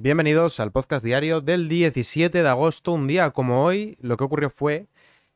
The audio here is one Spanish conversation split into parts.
Bienvenidos al podcast diario del 17 de agosto. Un día como hoy, lo que ocurrió fue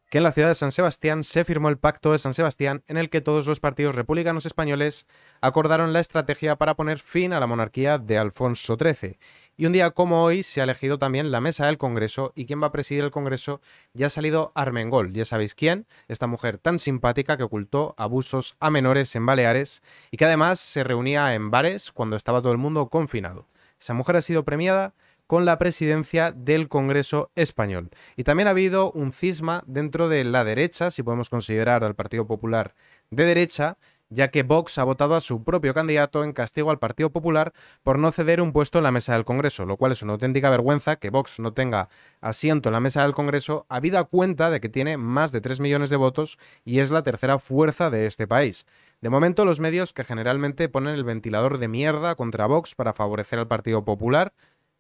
que en la ciudad de San Sebastián se firmó el Pacto de San Sebastián en el que todos los partidos republicanos españoles acordaron la estrategia para poner fin a la monarquía de Alfonso XIII. Y un día como hoy se ha elegido también la mesa del Congreso y quien va a presidir el Congreso ya ha salido Armengol, ya sabéis quién, esta mujer tan simpática que ocultó abusos a menores en Baleares y que además se reunía en bares cuando estaba todo el mundo confinado. Esa mujer ha sido premiada con la presidencia del Congreso español. Y también ha habido un cisma dentro de la derecha, si podemos considerar al Partido Popular de derecha, ya que Vox ha votado a su propio candidato en castigo al Partido Popular por no ceder un puesto en la mesa del Congreso, lo cual es una auténtica vergüenza que Vox no tenga asiento en la mesa del Congreso, habida cuenta de que tiene más de 3 millones de votos y es la tercera fuerza de este país. De momento, los medios que generalmente ponen el ventilador de mierda contra Vox para favorecer al Partido Popular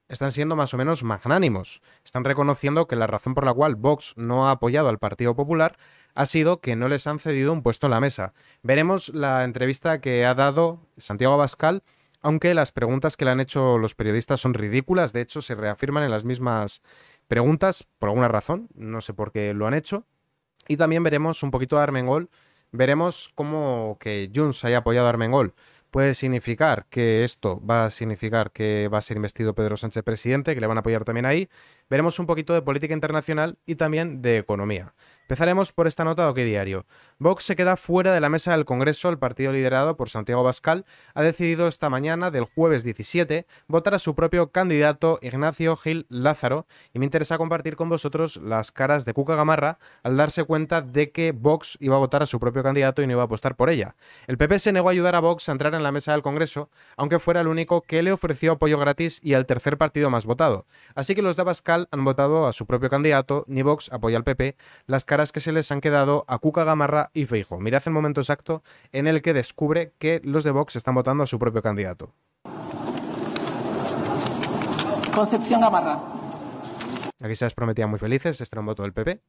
están siendo más o menos magnánimos. Están reconociendo que la razón por la cual Vox no ha apoyado al Partido Popular ha sido que no les han cedido un puesto en la mesa. Veremos la entrevista que ha dado Santiago Abascal, aunque las preguntas que le han hecho los periodistas son ridículas, de hecho se reafirman en las mismas preguntas, por alguna razón, no sé por qué lo han hecho. Y también veremos un poquito a Armengol Veremos cómo que Junts haya apoyado a Armengol puede significar que esto va a significar que va a ser investido Pedro Sánchez presidente, que le van a apoyar también ahí, Veremos un poquito de política internacional y también de economía. Empezaremos por esta nota de OK Diario. Vox se queda fuera de la mesa del Congreso. El partido liderado por Santiago Bascal ha decidido esta mañana, del jueves 17, votar a su propio candidato Ignacio Gil Lázaro. Y me interesa compartir con vosotros las caras de Cuca Gamarra al darse cuenta de que Vox iba a votar a su propio candidato y no iba a apostar por ella. El PP se negó a ayudar a Vox a entrar en la mesa del Congreso, aunque fuera el único que le ofreció apoyo gratis y al tercer partido más votado. Así que los de Bascal han votado a su propio candidato, ni Vox apoya al PP, las caras que se les han quedado a Cuca Gamarra y Feijo. Mirad el momento exacto en el que descubre que los de Vox están votando a su propio candidato. Concepción Gamarra. Aquí se les prometía muy felices, este era un voto del PP.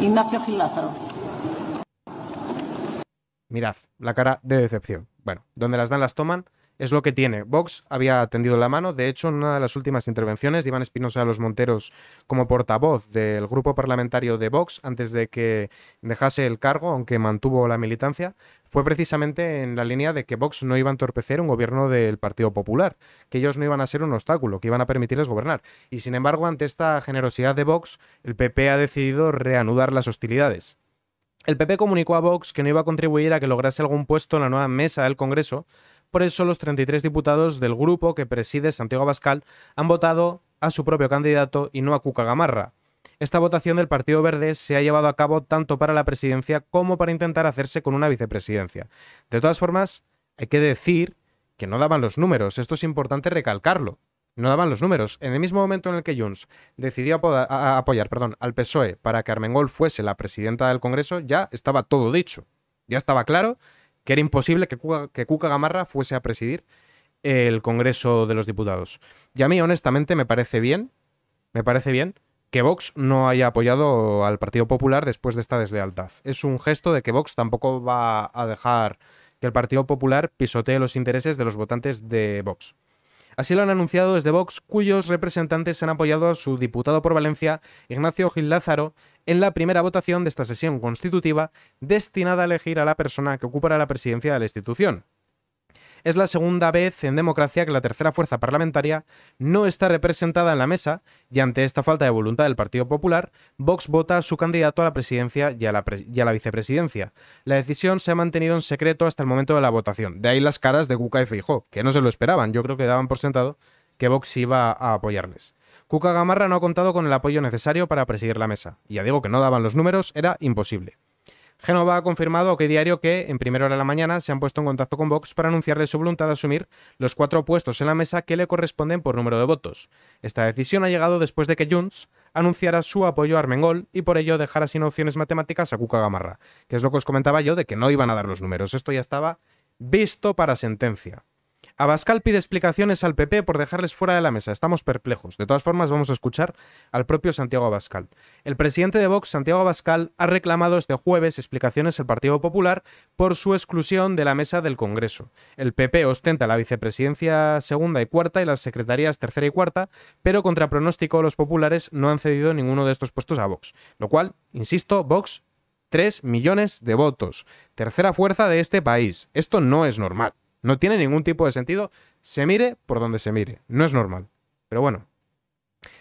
Ignacio Gil Lázaro. Mirad, la cara de decepción. Bueno, donde las dan las toman es lo que tiene. Vox había tendido la mano, de hecho, en una de las últimas intervenciones Iván Espinosa de los Monteros como portavoz del grupo parlamentario de Vox, antes de que dejase el cargo, aunque mantuvo la militancia, fue precisamente en la línea de que Vox no iba a entorpecer un gobierno del Partido Popular, que ellos no iban a ser un obstáculo, que iban a permitirles gobernar. Y sin embargo, ante esta generosidad de Vox, el PP ha decidido reanudar las hostilidades. El PP comunicó a Vox que no iba a contribuir a que lograse algún puesto en la nueva mesa del Congreso, por eso los 33 diputados del grupo que preside Santiago Abascal han votado a su propio candidato y no a Cuca Gamarra. Esta votación del Partido Verde se ha llevado a cabo tanto para la presidencia como para intentar hacerse con una vicepresidencia. De todas formas, hay que decir que no daban los números, esto es importante recalcarlo. No daban los números. En el mismo momento en el que Junts decidió apoyar perdón, al PSOE para que Armengol fuese la presidenta del Congreso, ya estaba todo dicho. Ya estaba claro que era imposible que Cuca, Gamarra fuese a presidir el Congreso de los Diputados. Y a mí, honestamente, me parece bien, me parece bien que Vox no haya apoyado al Partido Popular después de esta deslealtad. Es un gesto de que Vox tampoco va a dejar que el Partido Popular pisotee los intereses de los votantes de Vox. Así lo han anunciado desde Vox, cuyos representantes han apoyado a su diputado por Valencia, Ignacio Gil Lázaro, en la primera votación de esta sesión constitutiva destinada a elegir a la persona que ocupará la presidencia de la institución. Es la segunda vez en democracia que la tercera fuerza parlamentaria no está representada en la mesa y ante esta falta de voluntad del Partido Popular, Vox vota a su candidato a la presidencia y a la, vicepresidencia. La decisión se ha mantenido en secreto hasta el momento de la votación. De ahí las caras de Guca y Feijó, que no se lo esperaban. Yo creo que daban por sentado que Vox iba a apoyarles. Cuca Gamarra no ha contado con el apoyo necesario para presidir la mesa. Y Ya digo que no daban los números, era imposible. Genova ha confirmado a OK Diario que, en primera hora de la mañana, se han puesto en contacto con Vox para anunciarle su voluntad de asumir los cuatro puestos en la mesa que le corresponden por número de votos. Esta decisión ha llegado después de que Junts anunciara su apoyo a Armengol y por ello dejara sin opciones matemáticas a Cuca Gamarra, que es lo que os comentaba yo de que no iban a dar los números. Esto ya estaba visto para sentencia. Abascal pide explicaciones al PP por dejarles fuera de la mesa. Estamos perplejos. De todas formas, vamos a escuchar al propio Santiago Abascal. El presidente de Vox, Santiago Abascal, ha reclamado este jueves explicaciones al Partido Popular por su exclusión de la mesa del Congreso. El PP ostenta la vicepresidencia segunda y cuarta y las secretarías tercera y cuarta, pero contra pronóstico los populares no han cedido ninguno de estos puestos a Vox. Lo cual, insisto, Vox, 3 millones de votos. Tercera fuerza de este país. Esto no es normal. No tiene ningún tipo de sentido, se mire por donde se mire, no es normal. Pero bueno,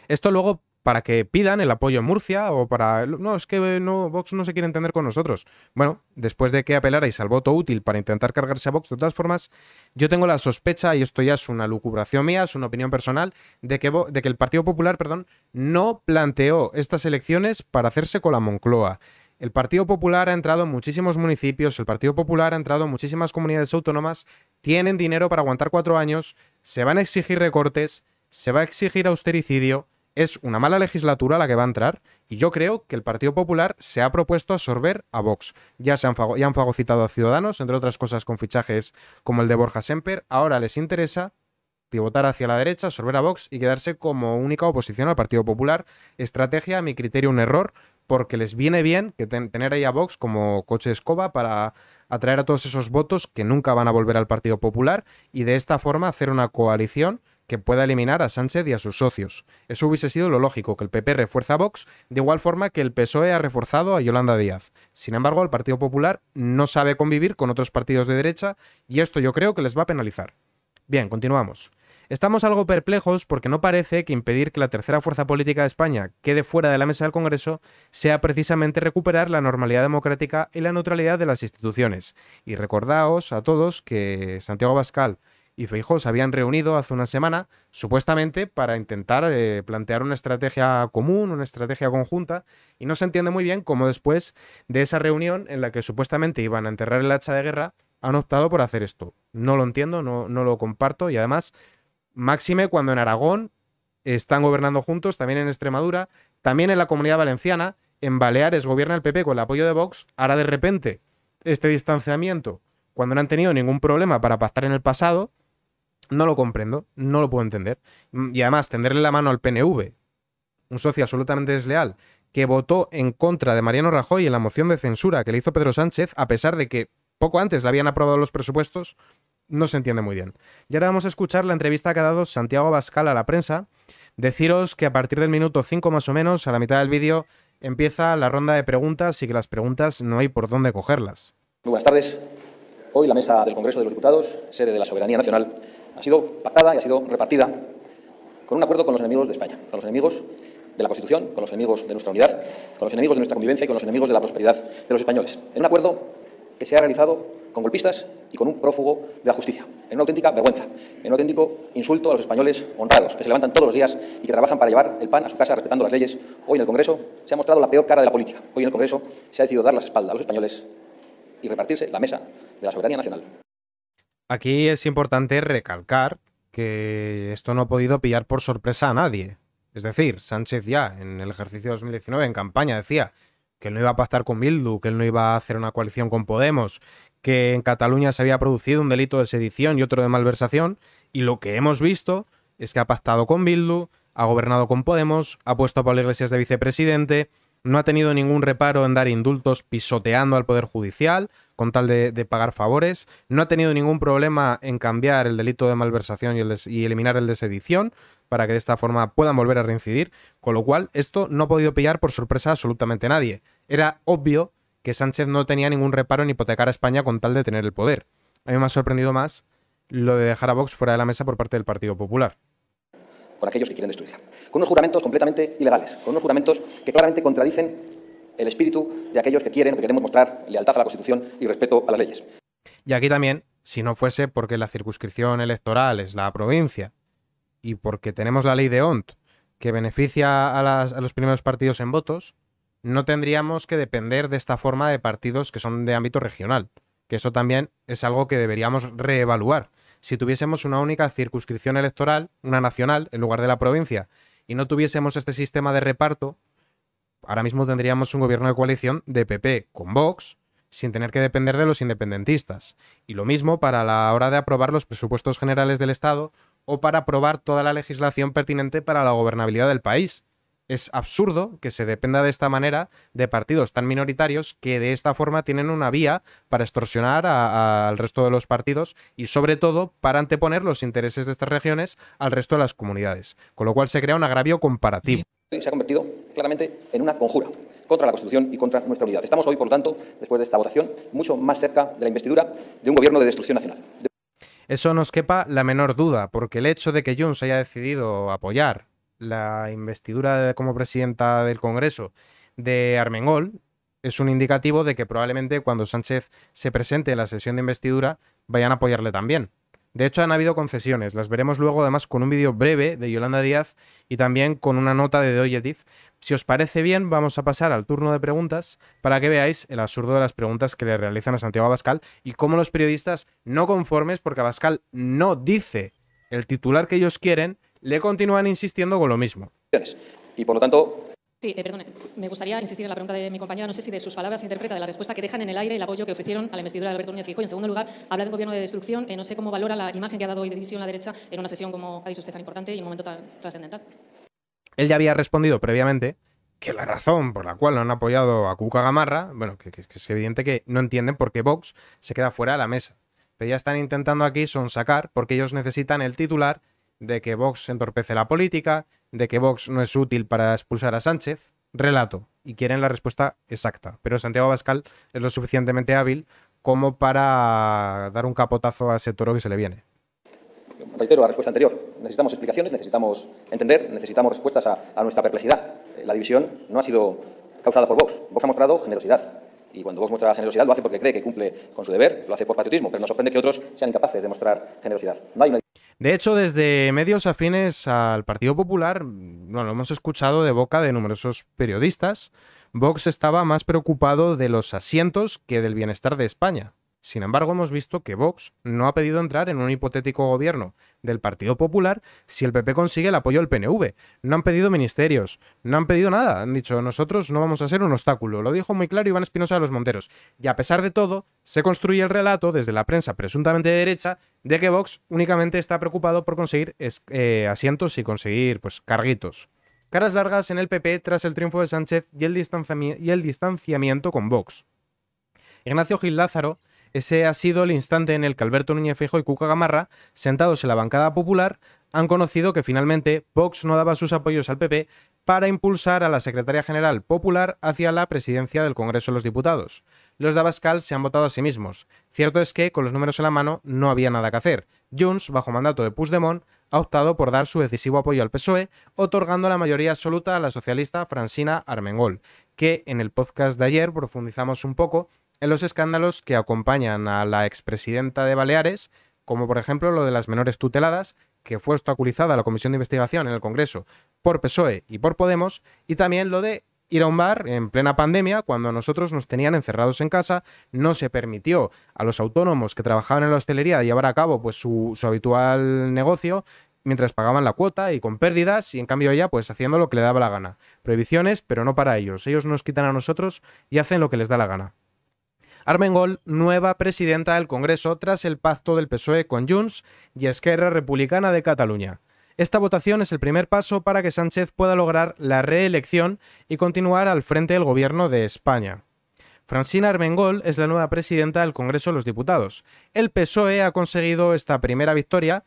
esto luego para que pidan el apoyo en Murcia o para... No, es que eh, no, Vox no se quiere entender con nosotros. Bueno, después de que apelarais al voto útil para intentar cargarse a Vox, de todas formas, yo tengo la sospecha, y esto ya es una lucubración mía, es una opinión personal, de que, de que el Partido Popular, perdón, no planteó estas elecciones para hacerse con la Moncloa. El Partido Popular ha entrado en muchísimos municipios, el Partido Popular ha entrado en muchísimas comunidades autónomas, tienen dinero para aguantar cuatro años, se van a exigir recortes, se va a exigir austericidio, es una mala legislatura la que va a entrar y yo creo que el Partido Popular se ha propuesto absorber a Vox. Ya, se han, han fagocitado a Ciudadanos, entre otras cosas con fichajes como el de Borja Semper, ahora les interesa pivotar hacia la derecha, absorber a Vox y quedarse como única oposición al Partido Popular. Estrategia, a mi criterio, un error, porque les viene bien que tener ahí a Vox como coche de escoba para atraer a todos esos votos que nunca van a volver al Partido Popular y de esta forma hacer una coalición que pueda eliminar a Sánchez y a sus socios. Eso hubiese sido lo lógico, que el PP refuerza a Vox, de igual forma que el PSOE ha reforzado a Yolanda Díaz. Sin embargo, el Partido Popular no sabe convivir con otros partidos de derecha y esto yo creo que les va a penalizar. Bien, continuamos. Estamos algo perplejos porque no parece que impedir que la tercera fuerza política de España quede fuera de la mesa del Congreso sea precisamente recuperar la normalidad democrática y la neutralidad de las instituciones. Y recordaos a todos que Santiago Bascal y Feijóo se habían reunido hace una semana, supuestamente para intentar eh, plantear una estrategia común, una estrategia conjunta, y no se entiende muy bien cómo después de esa reunión en la que supuestamente iban a enterrar el hacha de guerra, han optado por hacer esto. No lo entiendo, no, no lo comparto, y además Máxime cuando en Aragón están gobernando juntos, también en Extremadura, también en la comunidad valenciana, en Baleares gobierna el PP con el apoyo de Vox, ahora de repente este distanciamiento, cuando no han tenido ningún problema para pactar en el pasado, no lo comprendo, no lo puedo entender. Mm, y además, tenderle la mano al PNV, un socio absolutamente desleal, que votó en contra de Mariano Rajoy en la moción de censura que le hizo Pedro Sánchez, a pesar de que poco antes le habían aprobado los presupuestos, no se entiende muy bien. Y ahora vamos a escuchar la entrevista que ha dado Santiago Bascal a la prensa. Deciros que a partir del minuto 5 más o menos, a la mitad del vídeo, empieza la ronda de preguntas y que las preguntas no hay por dónde cogerlas. Muy buenas tardes. Hoy la mesa del Congreso de los Diputados, sede de la soberanía nacional, ha sido pactada y ha sido repartida con un acuerdo con los enemigos de España, con los enemigos de la Constitución, con los enemigos de nuestra unidad, con los enemigos de nuestra convivencia y con los enemigos de la prosperidad de los españoles. En un acuerdo que se ha realizado con golpistas y con un prófugo de la justicia. En una auténtica vergüenza, en un auténtico insulto a los españoles honrados, que se levantan todos los días y que trabajan para llevar el pan a su casa respetando las leyes. Hoy en el Congreso se ha mostrado la peor cara de la política. Hoy en el Congreso se ha decidido dar la espalda a los españoles y repartirse la mesa de la soberanía nacional. Aquí es importante recalcar que esto no ha podido pillar por sorpresa a nadie. Es decir, Sánchez ya en el ejercicio 2019 en campaña decía que él no iba a pactar con Bildu, que él no iba a hacer una coalición con Podemos, que en Cataluña se había producido un delito de sedición y otro de malversación, y lo que hemos visto es que ha pactado con Bildu, ha gobernado con Podemos, ha puesto a Pablo Iglesias de vicepresidente, no ha tenido ningún reparo en dar indultos pisoteando al Poder Judicial con tal de, pagar favores, no ha tenido ningún problema en cambiar el delito de malversación y, y eliminar el de sedición para que de esta forma puedan volver a reincidir, con lo cual esto no ha podido pillar por sorpresa a absolutamente nadie. Era obvio que Sánchez no tenía ningún reparo en hipotecar a España con tal de tener el poder. A mí me ha sorprendido más lo de dejar a Vox fuera de la mesa por parte del Partido Popular con aquellos que quieren destruirla. Con unos juramentos completamente ilegales, con unos juramentos que claramente contradicen el espíritu de aquellos que quieren o que queremos mostrar lealtad a la Constitución y respeto a las leyes. Y aquí también, si no fuese porque la circunscripción electoral es la provincia y porque tenemos la ley de ONT que beneficia a, a los primeros partidos en votos, no tendríamos que depender de esta forma de partidos que son de ámbito regional, que eso también es algo que deberíamos reevaluar si tuviésemos una única circunscripción electoral, una nacional, en lugar de la provincia, y no tuviésemos este sistema de reparto, ahora mismo tendríamos un gobierno de coalición de PP con Vox, sin tener que depender de los independentistas. Y lo mismo para la hora de aprobar los presupuestos generales del Estado o para aprobar toda la legislación pertinente para la gobernabilidad del país es absurdo que se dependa de esta manera de partidos tan minoritarios que de esta forma tienen una vía para extorsionar al resto de los partidos y sobre todo para anteponer los intereses de estas regiones al resto de las comunidades, con lo cual se crea un agravio comparativo. Se ha convertido claramente en una conjura contra la Constitución y contra nuestra unidad. Estamos hoy, por lo tanto, después de esta votación, mucho más cerca de la investidura de un gobierno de destrucción nacional. Eso nos quepa la menor duda, porque el hecho de que Jones haya decidido apoyar la investidura como presidenta del Congreso de Armengol es un indicativo de que probablemente cuando Sánchez se presente en la sesión de investidura vayan a apoyarle también. De hecho, han habido concesiones, las veremos luego además con un vídeo breve de Yolanda Díaz y también con una nota de Doyetif. Si os parece bien, vamos a pasar al turno de preguntas para que veáis el absurdo de las preguntas que le realizan a Santiago Abascal y cómo los periodistas no conformes, porque Abascal no dice el titular que ellos quieren, le continúan insistiendo con lo mismo. Y por lo tanto, Sí, eh, perdone. Me gustaría insistir en la pregunta de mi compañera. No sé si de sus palabras se interpreta de la respuesta que dejan en el aire el apoyo que ofrecieron a la investidura de Alberto Núñez Fijo. Y en segundo lugar, habla de un gobierno de destrucción. y eh, no sé cómo valora la imagen que ha dado hoy de división la derecha en una sesión, como ha dicho usted, tan importante y en un momento tan trascendental. Él ya había respondido previamente que la razón por la cual no han apoyado a Cuca Gamarra, bueno, que, que es evidente que no entienden por qué Vox se queda fuera de la mesa. Pero ya están intentando aquí sonsacar porque ellos necesitan el titular de que Vox entorpece la política, de que Vox no es útil para expulsar a Sánchez. Relato. Y quieren la respuesta exacta. Pero Santiago Abascal es lo suficientemente hábil como para dar un capotazo a ese toro que se le viene. Reitero la respuesta anterior. Necesitamos explicaciones, necesitamos entender, necesitamos respuestas a, nuestra perplejidad. Eh, la división no ha sido causada por Vox. Vox ha mostrado generosidad, y cuando Vox muestra generosidad lo hace porque cree que cumple con su deber, lo hace por patriotismo, pero nos sorprende que otros sean incapaces de mostrar generosidad. No hay una... De hecho, desde medios afines al Partido Popular, bueno, lo hemos escuchado de boca de numerosos periodistas, Vox estaba más preocupado de los asientos que del bienestar de España. Sin embargo, hemos visto que Vox no ha pedido entrar en un hipotético gobierno del Partido Popular si el PP consigue el apoyo del PNV. No han pedido ministerios, no han pedido nada. Han dicho, nosotros no vamos a ser un obstáculo. Lo dijo muy claro Iván Espinosa de los Monteros. Y a pesar de todo, se construye el relato desde la prensa presuntamente de derecha de que Vox únicamente está preocupado por conseguir eh, asientos y conseguir pues, carguitos. Caras largas en el PP tras el triunfo de Sánchez y el, y el distanciamiento con Vox. Ignacio Gil Lázaro ese ha sido el instante en el que Alberto Núñez Feijóo y Cuca Gamarra, sentados en la bancada popular, han conocido que finalmente Vox no daba sus apoyos al PP para impulsar a la secretaria general popular hacia la presidencia del Congreso de los Diputados. Los de Abascal se han votado a sí mismos. Cierto es que, con los números en la mano, no había nada que hacer. Junts, bajo mandato de Puigdemont, ha optado por dar su decisivo apoyo al PSOE, otorgando la mayoría absoluta a la socialista Francina Armengol, que en el podcast de ayer profundizamos un poco en los escándalos que acompañan a la expresidenta de Baleares, como por ejemplo lo de las menores tuteladas, que fue obstaculizada la comisión de investigación en el Congreso por PSOE y por Podemos, y también lo de ir a un bar en plena pandemia, cuando a nosotros nos tenían encerrados en casa, no se permitió a los autónomos que trabajaban en la hostelería llevar a cabo pues, su, habitual negocio mientras pagaban la cuota y con pérdidas y en cambio ella pues haciendo lo que le daba la gana. Prohibiciones, pero no para ellos. Ellos nos quitan a nosotros y hacen lo que les da la gana. Armengol, nueva presidenta del Congreso tras el pacto del PSOE con Junts y Esquerra Republicana de Cataluña. Esta votación es el primer paso para que Sánchez pueda lograr la reelección y continuar al frente del gobierno de España. Francina Armengol es la nueva presidenta del Congreso de los Diputados. El PSOE ha conseguido esta primera victoria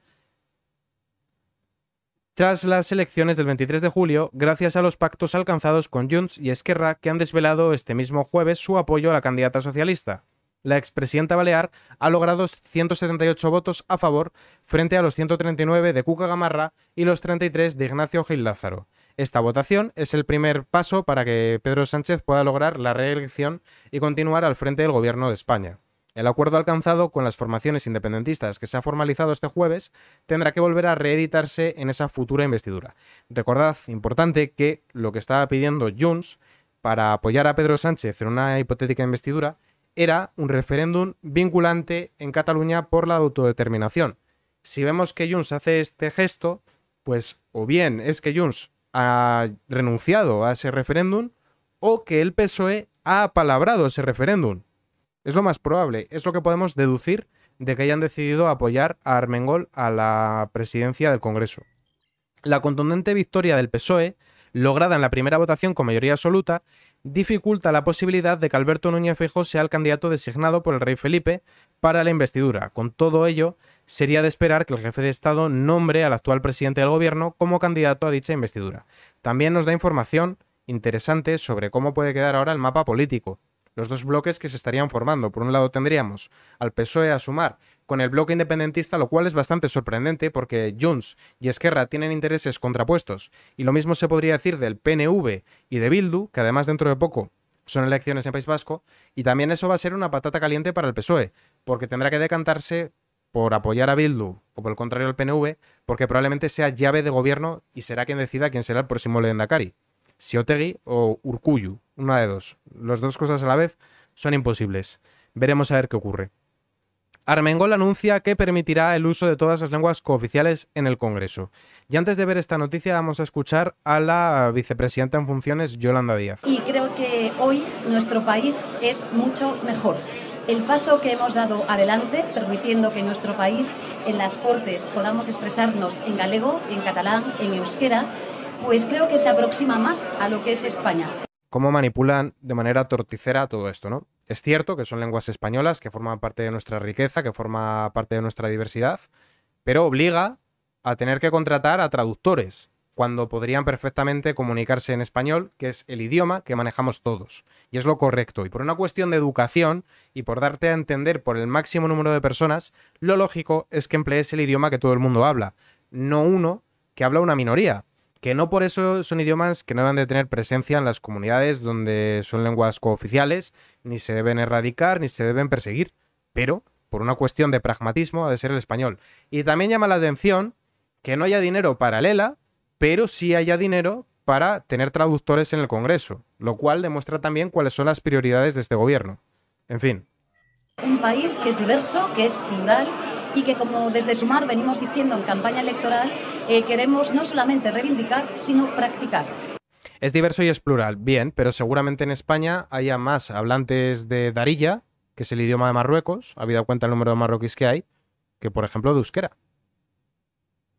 tras las elecciones del 23 de julio, gracias a los pactos alcanzados con Junts y Esquerra que han desvelado este mismo jueves su apoyo a la candidata socialista, la expresidenta Balear ha logrado 178 votos a favor frente a los 139 de Cuca Gamarra y los 33 de Ignacio Gil Lázaro. Esta votación es el primer paso para que Pedro Sánchez pueda lograr la reelección y continuar al frente del gobierno de España. El acuerdo alcanzado con las formaciones independentistas que se ha formalizado este jueves tendrá que volver a reeditarse en esa futura investidura. Recordad, importante, que lo que estaba pidiendo Junts para apoyar a Pedro Sánchez en una hipotética investidura era un referéndum vinculante en Cataluña por la autodeterminación. Si vemos que Junts hace este gesto, pues o bien es que Junts ha renunciado a ese referéndum o que el PSOE ha apalabrado ese referéndum. Es lo más probable, es lo que podemos deducir de que hayan decidido apoyar a Armengol a la presidencia del Congreso. La contundente victoria del PSOE, lograda en la primera votación con mayoría absoluta, dificulta la posibilidad de que Alberto Núñez Feijóo sea el candidato designado por el rey Felipe para la investidura. Con todo ello, sería de esperar que el jefe de Estado nombre al actual presidente del gobierno como candidato a dicha investidura. También nos da información interesante sobre cómo puede quedar ahora el mapa político, los dos bloques que se estarían formando. Por un lado tendríamos al PSOE a sumar con el bloque independentista, lo cual es bastante sorprendente porque Junts y Esquerra tienen intereses contrapuestos. Y lo mismo se podría decir del PNV y de Bildu, que además dentro de poco son elecciones en País Vasco. Y también eso va a ser una patata caliente para el PSOE, porque tendrá que decantarse por apoyar a Bildu o por el contrario al PNV, porque probablemente sea llave de gobierno y será quien decida quién será el próximo Cari. Siotegui o Urcuyu, una de dos. Las dos cosas a la vez son imposibles. Veremos a ver qué ocurre. Armengol anuncia que permitirá el uso de todas las lenguas cooficiales en el Congreso. Y antes de ver esta noticia vamos a escuchar a la vicepresidenta en funciones, Yolanda Díaz. Y creo que hoy nuestro país es mucho mejor. El paso que hemos dado adelante, permitiendo que en nuestro país en las Cortes podamos expresarnos en galego, en catalán, en euskera, pues creo que se aproxima más a lo que es España. Cómo manipulan de manera torticera todo esto, ¿no? Es cierto que son lenguas españolas que forman parte de nuestra riqueza, que forman parte de nuestra diversidad, pero obliga a tener que contratar a traductores cuando podrían perfectamente comunicarse en español, que es el idioma que manejamos todos. Y es lo correcto. Y por una cuestión de educación y por darte a entender por el máximo número de personas, lo lógico es que emplees el idioma que todo el mundo habla, no uno que habla una minoría que no por eso son idiomas que no deben de tener presencia en las comunidades donde son lenguas cooficiales, ni se deben erradicar, ni se deben perseguir, pero por una cuestión de pragmatismo ha de ser el español. Y también llama la atención que no haya dinero paralela, pero sí haya dinero para tener traductores en el Congreso, lo cual demuestra también cuáles son las prioridades de este gobierno. En fin. Un país que es diverso, que es plural y que como desde Sumar venimos diciendo en campaña electoral, eh, queremos no solamente reivindicar, sino practicar. Es diverso y es plural, bien, pero seguramente en España haya más hablantes de Darilla, que es el idioma de Marruecos, habido cuenta el número de marroquíes que hay, que por ejemplo de euskera.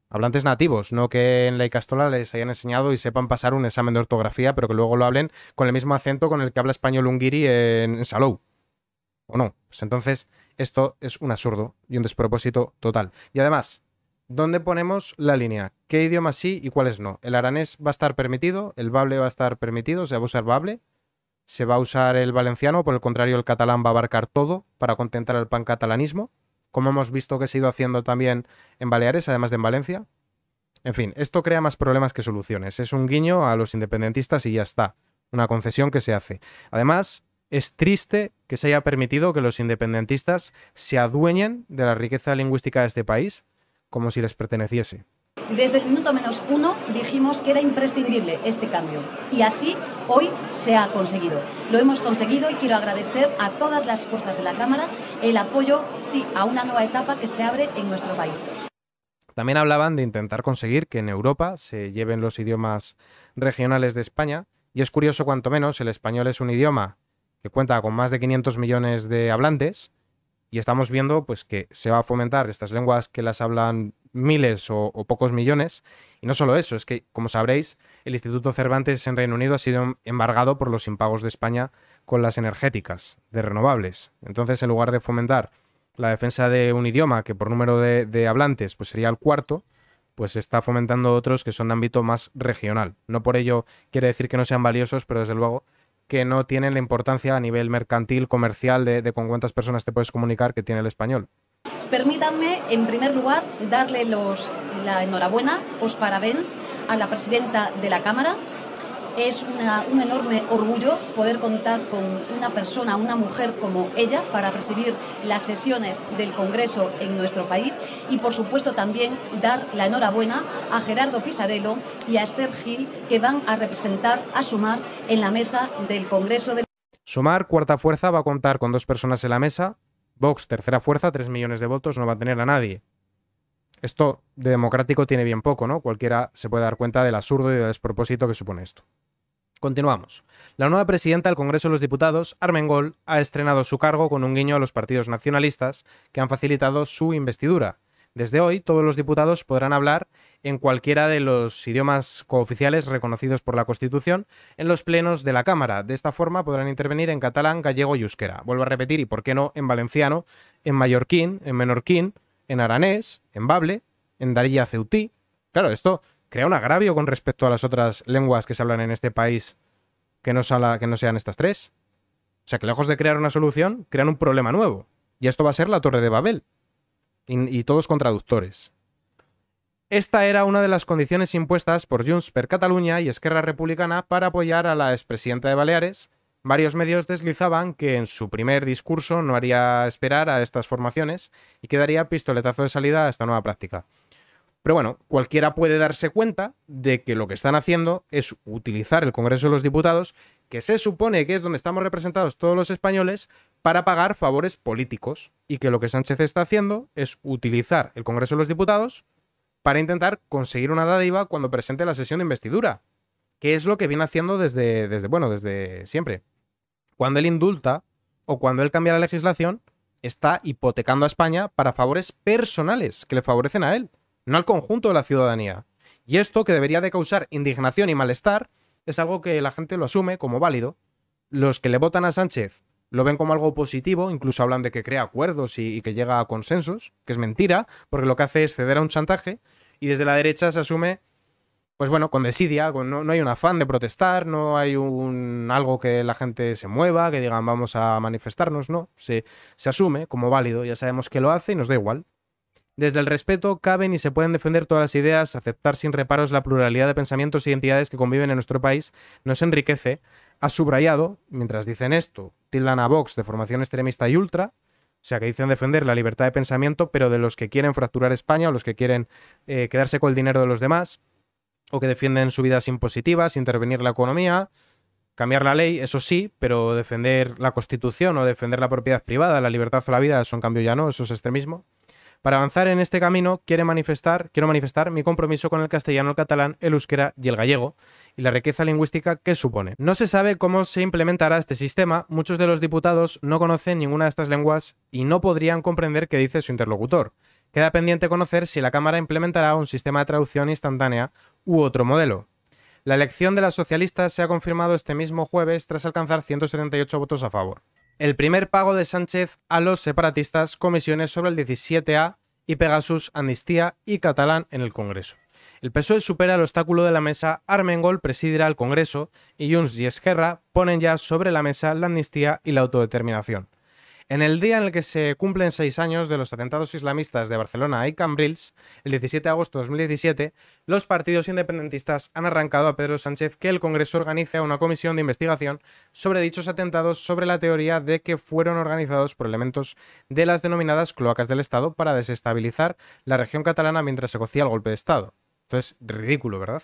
Hablantes nativos, no que en la Icastola les hayan enseñado y sepan pasar un examen de ortografía, pero que luego lo hablen con el mismo acento con el que habla español un guiri en Salou. ¿O no? Pues entonces, esto es un absurdo y un despropósito total. Y además, ¿dónde ponemos la línea? ¿Qué idioma sí y cuáles no? El aranés va a estar permitido, el bable va a estar permitido, se va a usar bable, se va a usar el valenciano, por el contrario, el catalán va a abarcar todo para contentar al pancatalanismo, como hemos visto que se ha ido haciendo también en Baleares, además de en Valencia. En fin, esto crea más problemas que soluciones. Es un guiño a los independentistas y ya está. Una concesión que se hace. Además, es triste que se haya permitido que los independentistas se adueñen de la riqueza lingüística de este país como si les perteneciese. Desde el minuto menos uno dijimos que era imprescindible este cambio y así hoy se ha conseguido. Lo hemos conseguido y quiero agradecer a todas las fuerzas de la Cámara el apoyo, sí, a una nueva etapa que se abre en nuestro país. También hablaban de intentar conseguir que en Europa se lleven los idiomas regionales de España y es curioso cuanto menos el español es un idioma que cuenta con más de 500 millones de hablantes y estamos viendo pues, que se va a fomentar estas lenguas que las hablan miles o, pocos millones. Y no solo eso, es que, como sabréis, el Instituto Cervantes en Reino Unido ha sido embargado por los impagos de España con las energéticas de renovables. Entonces, en lugar de fomentar la defensa de un idioma que por número de, de hablantes pues sería el cuarto, pues está fomentando otros que son de ámbito más regional. No por ello quiere decir que no sean valiosos, pero desde luego que no tienen la importancia a nivel mercantil, comercial, de, con cuántas personas te puedes comunicar que tiene el español. Permítanme, en primer lugar, darle los, la enhorabuena, os parabéns a la presidenta de la Cámara, es un enorme orgullo poder contar con una persona, una mujer como ella, para presidir las sesiones del Congreso en nuestro país y, por supuesto, también dar la enhorabuena a Gerardo Pisarello y a Esther Gil, que van a representar a Sumar en la mesa del Congreso de Sumar, cuarta fuerza, va a contar con dos personas en la mesa. Vox, tercera fuerza, tres millones de votos, no va a tener a nadie. Esto de democrático tiene bien poco, ¿no? Cualquiera se puede dar cuenta del absurdo y del despropósito que supone esto. Continuamos. La nueva presidenta del Congreso de los Diputados, Armengol, ha estrenado su cargo con un guiño a los partidos nacionalistas que han facilitado su investidura. Desde hoy, todos los diputados podrán hablar en cualquiera de los idiomas cooficiales reconocidos por la Constitución en los plenos de la Cámara. De esta forma podrán intervenir en catalán, gallego y euskera. Vuelvo a repetir, y por qué no, en valenciano, en mallorquín, en menorquín, en aranés, en bable, en darilla ceutí. Claro, esto crea un agravio con respecto a las otras lenguas que se hablan en este país que no, sean estas tres. O sea que lejos de crear una solución, crean un problema nuevo. Y esto va a ser la Torre de Babel. Y, todos con traductores. Esta era una de las condiciones impuestas por Junts per Cataluña y Esquerra Republicana para apoyar a la expresidenta de Baleares. Varios medios deslizaban que en su primer discurso no haría esperar a estas formaciones y que daría pistoletazo de salida a esta nueva práctica. Pero bueno, cualquiera puede darse cuenta de que lo que están haciendo es utilizar el Congreso de los Diputados, que se supone que es donde estamos representados todos los españoles, para pagar favores políticos. Y que lo que Sánchez está haciendo es utilizar el Congreso de los Diputados para intentar conseguir una dádiva cuando presente la sesión de investidura. Que es lo que viene haciendo desde, desde bueno, desde siempre. Cuando él indulta o cuando él cambia la legislación, está hipotecando a España para favores personales que le favorecen a él no al conjunto de la ciudadanía. Y esto, que debería de causar indignación y malestar, es algo que la gente lo asume como válido. Los que le votan a Sánchez lo ven como algo positivo, incluso hablan de que crea acuerdos y, que llega a consensos, que es mentira, porque lo que hace es ceder a un chantaje, y desde la derecha se asume pues bueno, con desidia, no, hay un afán de protestar, no hay un algo que la gente se mueva, que digan vamos a manifestarnos, no, se asume como válido, ya sabemos que lo hace y nos da igual. Desde el respeto caben y se pueden defender todas las ideas, aceptar sin reparos la pluralidad de pensamientos y identidades que conviven en nuestro país nos enriquece. Ha subrayado, mientras dicen esto, tildan a Vox de formación extremista y ultra, o sea, que dicen defender la libertad de pensamiento, pero de los que quieren fracturar España o los que quieren eh, quedarse con el dinero de los demás, o que defienden subidas impositivas, intervenir la economía, cambiar la ley, eso sí, pero defender la constitución o defender la propiedad privada, la libertad o la vida, son cambio ya no, eso es extremismo. Para avanzar en este camino, quiere manifestar, quiero manifestar mi compromiso con el castellano, el catalán, el euskera y el gallego, y la riqueza lingüística que supone. No se sabe cómo se implementará este sistema, muchos de los diputados no conocen ninguna de estas lenguas y no podrían comprender qué dice su interlocutor. Queda pendiente conocer si la Cámara implementará un sistema de traducción instantánea u otro modelo. La elección de las socialistas se ha confirmado este mismo jueves tras alcanzar 178 votos a favor. El primer pago de Sánchez a los separatistas, comisiones sobre el 17A y Pegasus, Amnistía y Catalán en el Congreso. El PSOE supera el obstáculo de la mesa, Armengol presidirá el Congreso y Junts y Esquerra ponen ya sobre la mesa la amnistía y la autodeterminación. En el día en el que se cumplen seis años de los atentados islamistas de Barcelona y Cambrils, el 17 de agosto de 2017, los partidos independentistas han arrancado a Pedro Sánchez que el Congreso organice una comisión de investigación sobre dichos atentados sobre la teoría de que fueron organizados por elementos de las denominadas cloacas del Estado para desestabilizar la región catalana mientras se cocía el golpe de Estado. Entonces, ridículo, ¿verdad?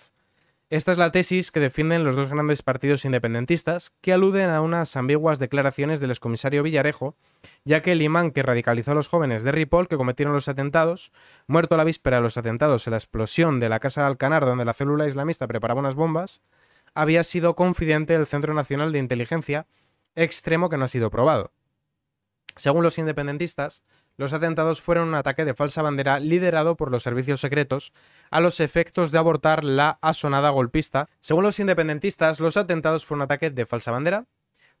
Esta es la tesis que defienden los dos grandes partidos independentistas, que aluden a unas ambiguas declaraciones del excomisario Villarejo, ya que el imán que radicalizó a los jóvenes de Ripoll que cometieron los atentados, muerto la víspera de los atentados en la explosión de la casa de Alcanar donde la célula islamista preparaba unas bombas, había sido confidente del Centro Nacional de Inteligencia, extremo que no ha sido probado. Según los independentistas, los atentados fueron un ataque de falsa bandera liderado por los servicios secretos a los efectos de abortar la asonada golpista. Según los independentistas, los atentados fueron un ataque de falsa bandera.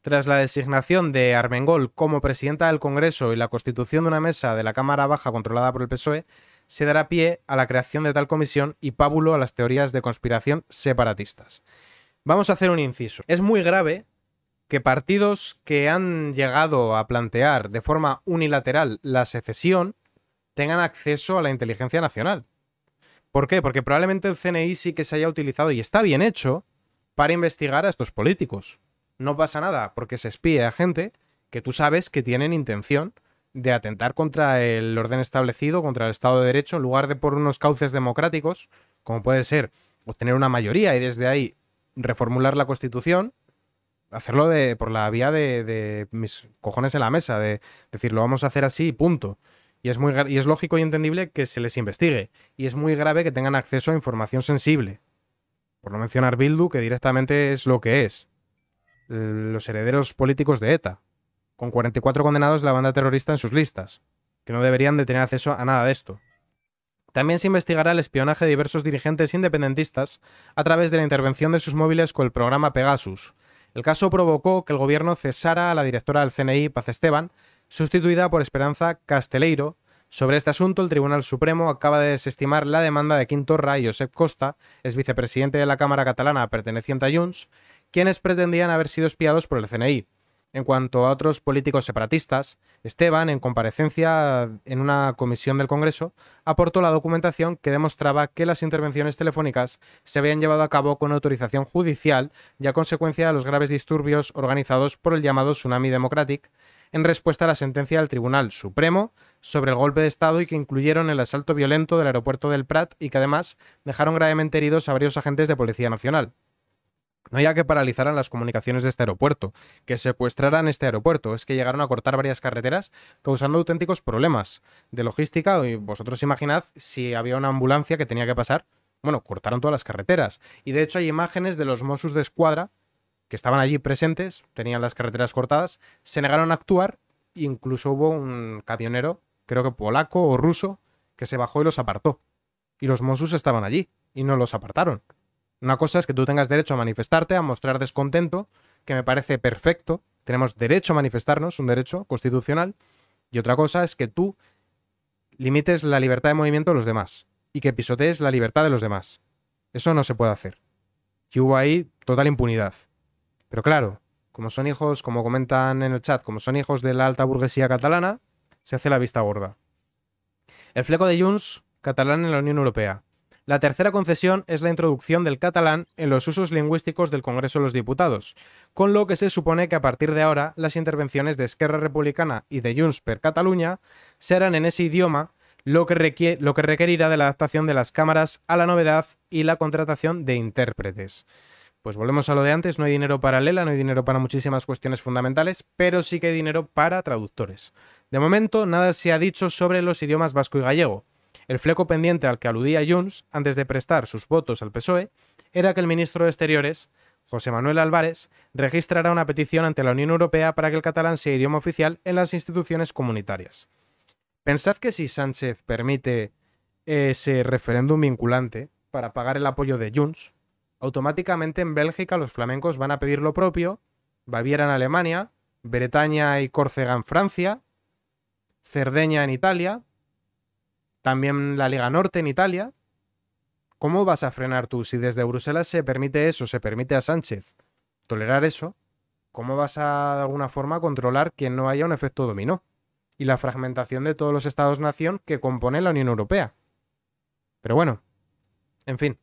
Tras la designación de Armengol como presidenta del Congreso y la constitución de una mesa de la Cámara Baja controlada por el PSOE, se dará pie a la creación de tal comisión y pábulo a las teorías de conspiración separatistas. Vamos a hacer un inciso. Es muy grave que partidos que han llegado a plantear de forma unilateral la secesión tengan acceso a la inteligencia nacional. ¿Por qué? Porque probablemente el CNI sí que se haya utilizado y está bien hecho para investigar a estos políticos. No pasa nada porque se espía a gente que tú sabes que tienen intención de atentar contra el orden establecido, contra el Estado de Derecho, en lugar de por unos cauces democráticos, como puede ser obtener una mayoría y desde ahí reformular la Constitución, hacerlo de, por la vía de, mis cojones en la mesa, de decir, lo vamos a hacer así y punto. Y es, muy, y es lógico y entendible que se les investigue. Y es muy grave que tengan acceso a información sensible. Por no mencionar Bildu, que directamente es lo que es. Los herederos políticos de ETA. Con 44 condenados de la banda terrorista en sus listas. Que no deberían de tener acceso a nada de esto. También se investigará el espionaje de diversos dirigentes independentistas a través de la intervención de sus móviles con el programa Pegasus, el caso provocó que el gobierno cesara a la directora del CNI, Paz Esteban, sustituida por Esperanza Casteleiro. Sobre este asunto, el Tribunal Supremo acaba de desestimar la demanda de Quintorra y Josep Costa, ex vicepresidente de la Cámara Catalana perteneciente a Junts, quienes pretendían haber sido espiados por el CNI. En cuanto a otros políticos separatistas, Esteban, en comparecencia en una comisión del Congreso, aportó la documentación que demostraba que las intervenciones telefónicas se habían llevado a cabo con autorización judicial y a consecuencia de los graves disturbios organizados por el llamado Tsunami Democratic en respuesta a la sentencia del Tribunal Supremo sobre el golpe de Estado y que incluyeron el asalto violento del aeropuerto del Prat y que además dejaron gravemente heridos a varios agentes de Policía Nacional. No ya que paralizaran las comunicaciones de este aeropuerto, que secuestraran este aeropuerto, es que llegaron a cortar varias carreteras causando auténticos problemas de logística y vosotros imaginad si había una ambulancia que tenía que pasar, bueno, cortaron todas las carreteras. Y de hecho hay imágenes de los Mossos de Escuadra que estaban allí presentes, tenían las carreteras cortadas, se negaron a actuar, incluso hubo un camionero, creo que polaco o ruso, que se bajó y los apartó. Y los Mossos estaban allí y no los apartaron. Una cosa es que tú tengas derecho a manifestarte, a mostrar descontento, que me parece perfecto. Tenemos derecho a manifestarnos, un derecho constitucional. Y otra cosa es que tú limites la libertad de movimiento de los demás y que pisotees la libertad de los demás. Eso no se puede hacer. Y hubo ahí total impunidad. Pero claro, como son hijos, como comentan en el chat, como son hijos de la alta burguesía catalana, se hace la vista gorda. El fleco de Junts, catalán en la Unión Europea. La tercera concesión es la introducción del catalán en los usos lingüísticos del Congreso de los Diputados, con lo que se supone que a partir de ahora las intervenciones de Esquerra Republicana y de Junts per Catalunya serán en ese idioma, lo que, lo que requerirá de la adaptación de las cámaras a la novedad y la contratación de intérpretes pues volvemos a lo de antes, no hay dinero para Lela, no hay dinero para muchísimas cuestiones fundamentales, pero sí que hay dinero para traductores. De momento, nada se ha dicho sobre los idiomas vasco y gallego. El fleco pendiente al que aludía Junts antes de prestar sus votos al PSOE era que el ministro de Exteriores, José Manuel Álvarez, registrara una petición ante la Unión Europea para que el catalán sea idioma oficial en las instituciones comunitarias. Pensad que si Sánchez permite ese referéndum vinculante para pagar el apoyo de Junts, automáticamente en Bélgica los flamencos van a pedir lo propio, Baviera en Alemania, Bretaña y Córcega en Francia, Cerdeña en Italia, también la Liga Norte en Italia. ¿Cómo vas a frenar tú si desde Bruselas se permite eso, se permite a Sánchez tolerar eso? ¿Cómo vas a de alguna forma controlar que no haya un efecto dominó? Y la fragmentación de todos los estados-nación que componen la Unión Europea. Pero bueno, en fin.